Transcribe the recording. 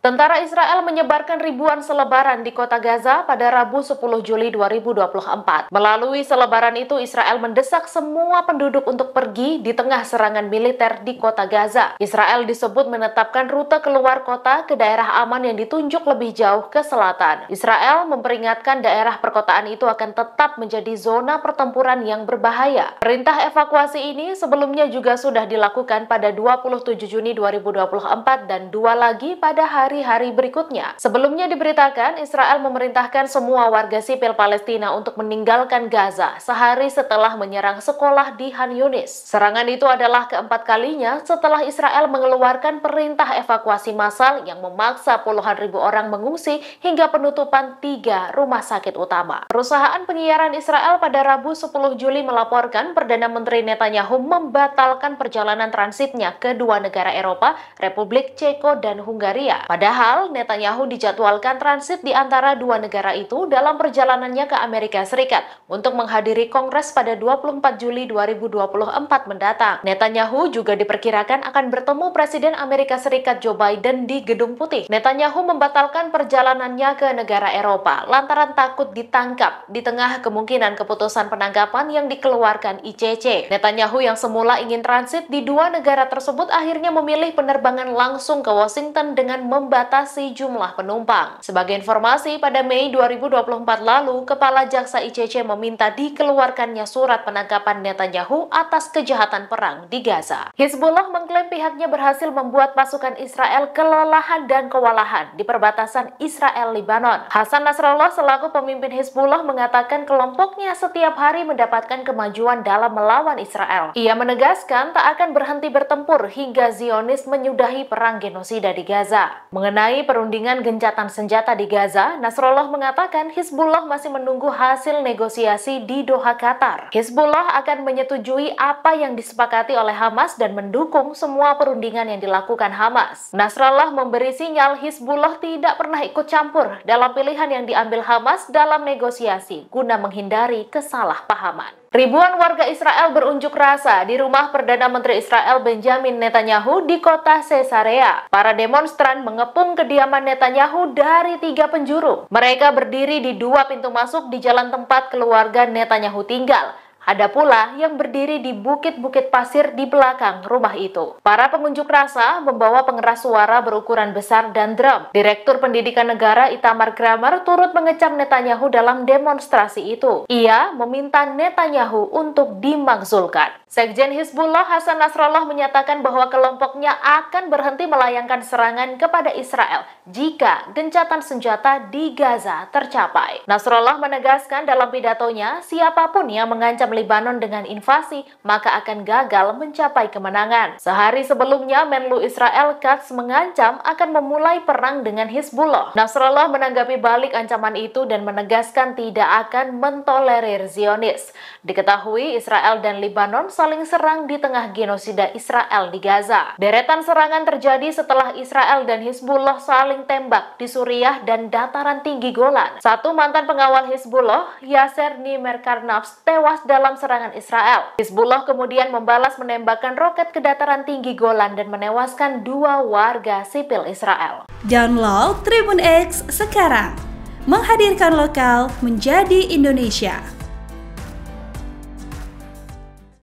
Tentara Israel menyebarkan ribuan selebaran di kota Gaza pada Rabu 10 Juli 2024. Melalui selebaran itu, Israel mendesak semua penduduk untuk pergi di tengah serangan militer di kota Gaza. Israel disebut menetapkan rute keluar kota ke daerah aman yang ditunjuk lebih jauh ke selatan. Israel memperingatkan daerah perkotaan itu akan tetap menjadi zona pertempuran yang berbahaya. Perintah evakuasi ini sebelumnya juga sudah dilakukan pada 27 Juni 2024 dan dua lagi pada hari hari-hari berikutnya. Sebelumnya diberitakan Israel memerintahkan semua warga sipil Palestina untuk meninggalkan Gaza sehari setelah menyerang sekolah di Han Yunis. Serangan itu adalah keempat kalinya setelah Israel mengeluarkan perintah evakuasi massal yang memaksa puluhan ribu orang mengungsi hingga penutupan tiga rumah sakit utama. Perusahaan penyiaran Israel pada Rabu 10 Juli melaporkan Perdana Menteri Netanyahu membatalkan perjalanan transitnya ke dua negara Eropa, Republik Ceko dan Hungaria. Pada Padahal Netanyahu dijadwalkan transit di antara dua negara itu dalam perjalanannya ke Amerika Serikat untuk menghadiri Kongres pada 24 Juli 2024 mendatang. Netanyahu juga diperkirakan akan bertemu Presiden Amerika Serikat Joe Biden di Gedung Putih. Netanyahu membatalkan perjalanannya ke negara Eropa lantaran takut ditangkap di tengah kemungkinan keputusan penangkapan yang dikeluarkan ICC. Netanyahu yang semula ingin transit di dua negara tersebut akhirnya memilih penerbangan langsung ke Washington dengan mem membatasi jumlah penumpang. Sebagai informasi, pada Mei 2024 lalu, Kepala Jaksa ICC meminta dikeluarkannya surat penangkapan Netanyahu atas kejahatan perang di Gaza. Hizbullah mengklaim pihaknya berhasil membuat pasukan Israel kelelahan dan kewalahan di perbatasan Israel-Libanon. Hasan Nasrallah selaku pemimpin Hizbullah mengatakan kelompoknya setiap hari mendapatkan kemajuan dalam melawan Israel. Ia menegaskan tak akan berhenti bertempur hingga Zionis menyudahi perang genosida di Gaza. Mengenai perundingan gencatan senjata di Gaza, Nasrullah mengatakan Hizbullah masih menunggu hasil negosiasi di Doha, Qatar. Hizbullah akan menyetujui apa yang disepakati oleh Hamas dan mendukung semua perundingan yang dilakukan Hamas. Nasrullah memberi sinyal Hizbullah tidak pernah ikut campur dalam pilihan yang diambil Hamas dalam negosiasi guna menghindari kesalahpahaman. Ribuan warga Israel berunjuk rasa di rumah Perdana Menteri Israel Benjamin Netanyahu di kota Caesarea. Para demonstran mengepung kediaman Netanyahu dari tiga penjuru. Mereka berdiri di dua pintu masuk di jalan tempat keluarga Netanyahu tinggal, ada pula yang berdiri di bukit-bukit pasir di belakang rumah itu. Para pengunjuk rasa membawa pengeras suara berukuran besar dan drum. Direktur Pendidikan Negara Itamar Kramer turut mengecam Netanyahu dalam demonstrasi itu. Ia meminta Netanyahu untuk dimakzulkan. Sekjen Hizbullah Hasan Nasrallah menyatakan bahwa kelompoknya akan berhenti melayangkan serangan kepada Israel jika gencatan senjata di Gaza tercapai. Nasrallah menegaskan dalam pidatonya, siapapun yang mengancam Lebanon dengan invasi maka akan gagal mencapai kemenangan. Sehari sebelumnya, Menlu Israel Katz mengancam akan memulai perang dengan Hizbullah. Nasrallah menanggapi balik ancaman itu dan menegaskan tidak akan mentolerir Zionis. Diketahui Israel dan Lebanon saling serang di tengah genosida Israel di Gaza. Deretan serangan terjadi setelah Israel dan Hizbullah saling tembak di Suriah dan dataran tinggi Golan. Satu mantan pengawal Hizbullah, Yasser Nimer Karnafs, tewas dalam serangan Israel. Hizbullah kemudian membalas menembakkan roket ke dataran tinggi Golan dan menewaskan dua warga sipil Israel. Download Tribun X sekarang, menghadirkan lokal menjadi Indonesia.